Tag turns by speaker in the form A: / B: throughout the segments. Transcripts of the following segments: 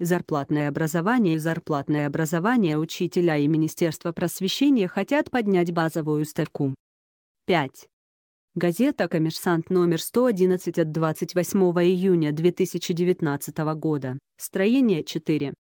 A: Зарплатное образование и зарплатное образование учителя и Министерство просвещения хотят поднять базовую ставку. 5. Газета «Коммерсант» номер 111 от 28 июня 2019 года. Строение 4.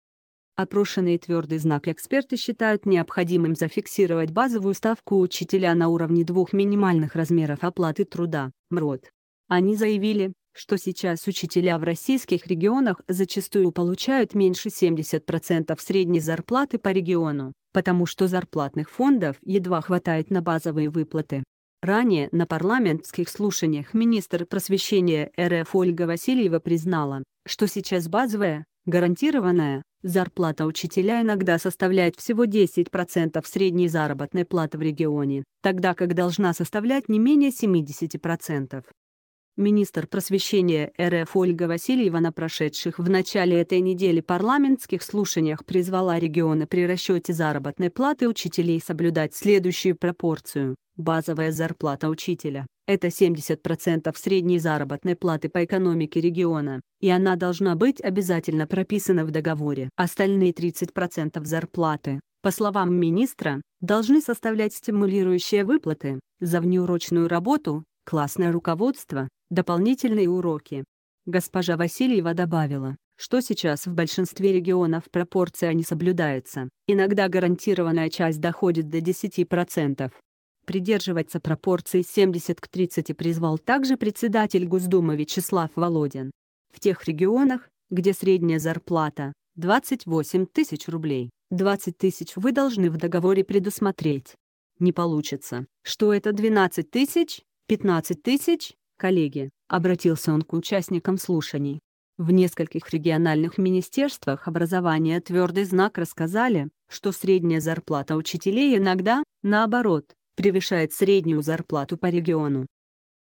A: Опрошенные твердый знак эксперты считают необходимым зафиксировать базовую ставку учителя на уровне двух минимальных размеров оплаты труда, МРОД. Они заявили, что сейчас учителя в российских регионах зачастую получают меньше 70% средней зарплаты по региону, потому что зарплатных фондов едва хватает на базовые выплаты. Ранее на парламентских слушаниях министр просвещения РФ Ольга Васильева признала, что сейчас базовая, гарантированная, зарплата учителя иногда составляет всего 10% средней заработной платы в регионе, тогда как должна составлять не менее 70%. Министр просвещения РФ Ольга Васильева на прошедших в начале этой недели парламентских слушаниях призвала регионы при расчете заработной платы учителей соблюдать следующую пропорцию. Базовая зарплата учителя – это 70% средней заработной платы по экономике региона, и она должна быть обязательно прописана в договоре. Остальные 30% зарплаты по словам министра, должны составлять стимулирующие выплаты за внеурочную работу, классное руководство, Дополнительные уроки. Госпожа Васильева добавила, что сейчас в большинстве регионов пропорция не соблюдается, иногда гарантированная часть доходит до 10%. Придерживаться пропорции 70 к 30 призвал также председатель Госдумы Вячеслав Володин. В тех регионах, где средняя зарплата – 28 тысяч рублей, 20 тысяч вы должны в договоре предусмотреть. Не получится, что это 12 тысяч, 15 тысяч, Коллеги, обратился он к участникам слушаний. В нескольких региональных министерствах образования твердый знак рассказали, что средняя зарплата учителей иногда, наоборот, превышает среднюю зарплату по региону.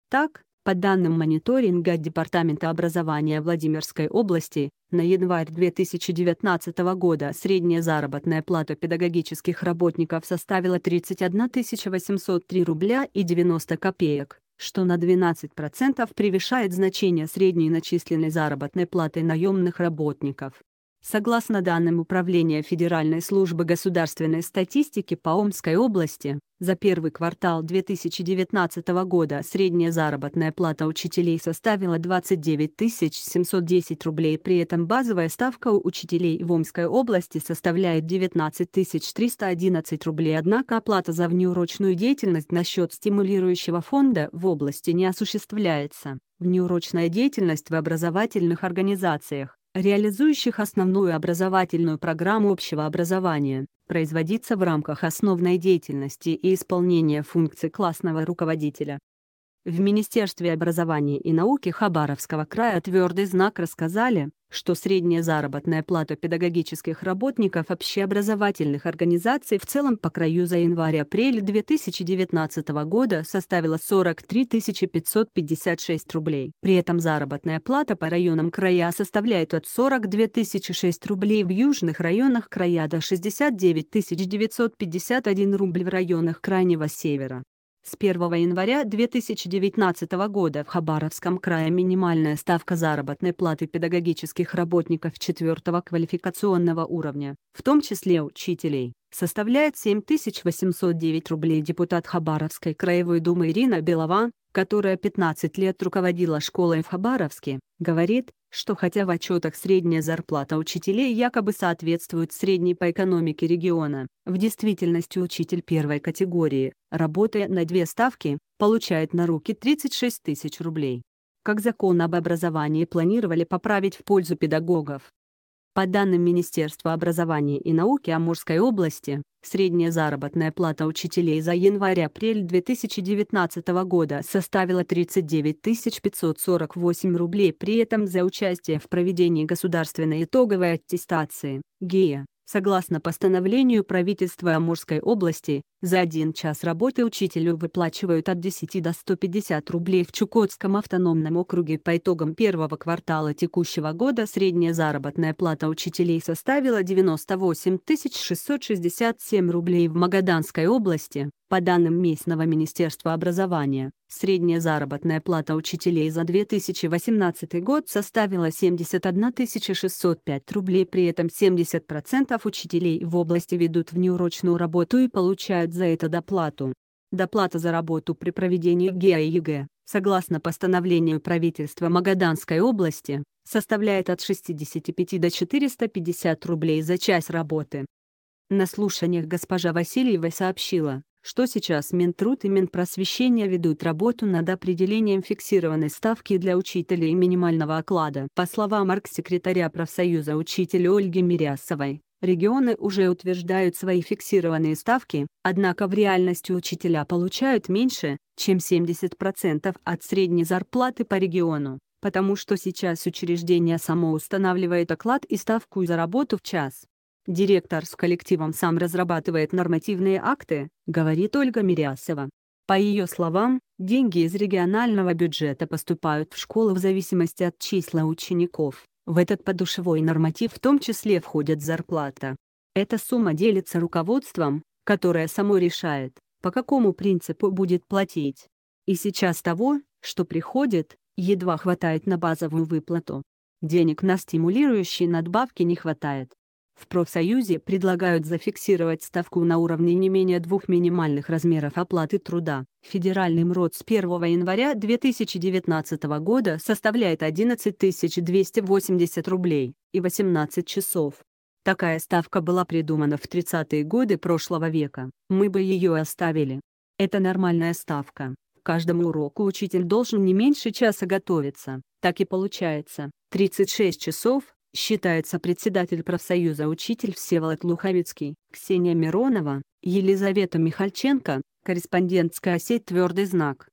A: Так, по данным мониторинга Департамента образования Владимирской области, на январь 2019 года средняя заработная плата педагогических работников составила 31 803 рубля и 90 копеек, что на 12% превышает значение средней начисленной заработной платы наемных работников. Согласно данным Управления Федеральной службы государственной статистики по Омской области, за первый квартал 2019 года средняя заработная плата учителей составила 29 710 рублей, при этом базовая ставка у учителей в Омской области составляет 19 311 рублей, однако оплата за внеурочную деятельность на счет стимулирующего фонда в области не осуществляется. Внеурочная деятельность в образовательных организациях реализующих основную образовательную программу общего образования, производиться в рамках основной деятельности и исполнения функций классного руководителя. В Министерстве образования и науки Хабаровского края твердый знак рассказали, что средняя заработная плата педагогических работников общеобразовательных организаций в целом по краю за январь-апрель 2019 года составила 43 556 рублей. При этом заработная плата по районам края составляет от 42 006 рублей в южных районах края до 69 951 рубль в районах Крайнего Севера. С 1 января 2019 года в Хабаровском крае минимальная ставка заработной платы педагогических работников четвертого квалификационного уровня, в том числе учителей, составляет 7809 рублей депутат Хабаровской краевой думы Ирина Белова, которая 15 лет руководила школой в Хабаровске, говорит, что хотя в отчетах средняя зарплата учителей якобы соответствует средней по экономике региона, в действительности учитель первой категории, работая на две ставки, получает на руки 36 тысяч рублей. Как закон об образовании планировали поправить в пользу педагогов, по данным Министерства образования и науки Амурской области, средняя заработная плата учителей за январь-апрель 2019 года составила 39 548 рублей, при этом за участие в проведении государственной итоговой аттестации ГИА Согласно постановлению правительства Амурской области, за один час работы учителю выплачивают от 10 до 150 рублей в Чукотском автономном округе. По итогам первого квартала текущего года средняя заработная плата учителей составила 98 667 рублей в Магаданской области, по данным местного министерства образования. Средняя заработная плата учителей за 2018 год составила 71 605 рублей, при этом 70% учителей в области ведут внеурочную работу и получают за это доплату. Доплата за работу при проведении ГИА и ЕГЭ, согласно постановлению правительства Магаданской области, составляет от 65 до 450 рублей за час работы. На слушаниях госпожа Васильева сообщила, что сейчас Минтруд и Минпросвещение ведут работу над определением фиксированной ставки для учителей и минимального оклада. По словам арк-секретаря профсоюза учителя Ольги Мирясовой, регионы уже утверждают свои фиксированные ставки, однако в реальности учителя получают меньше, чем 70% от средней зарплаты по региону, потому что сейчас учреждение само устанавливает оклад и ставку за работу в час. Директор с коллективом сам разрабатывает нормативные акты, говорит Ольга Мирясова. По ее словам, деньги из регионального бюджета поступают в школы в зависимости от числа учеников. В этот подушевой норматив в том числе входит зарплата. Эта сумма делится руководством, которое само решает, по какому принципу будет платить. И сейчас того, что приходит, едва хватает на базовую выплату. Денег на стимулирующие надбавки не хватает. В профсоюзе предлагают зафиксировать ставку на уровне не менее двух минимальных размеров оплаты труда. Федеральный МРОД с 1 января 2019 года составляет 11 280 рублей и 18 часов. Такая ставка была придумана в 30-е годы прошлого века, мы бы ее оставили. Это нормальная ставка. Каждому уроку учитель должен не меньше часа готовиться, так и получается, 36 часов, считается председатель профсоюза «Учитель» Всеволод Луховицкий, Ксения Миронова, Елизавета Михальченко, корреспондентская сеть «Твердый знак».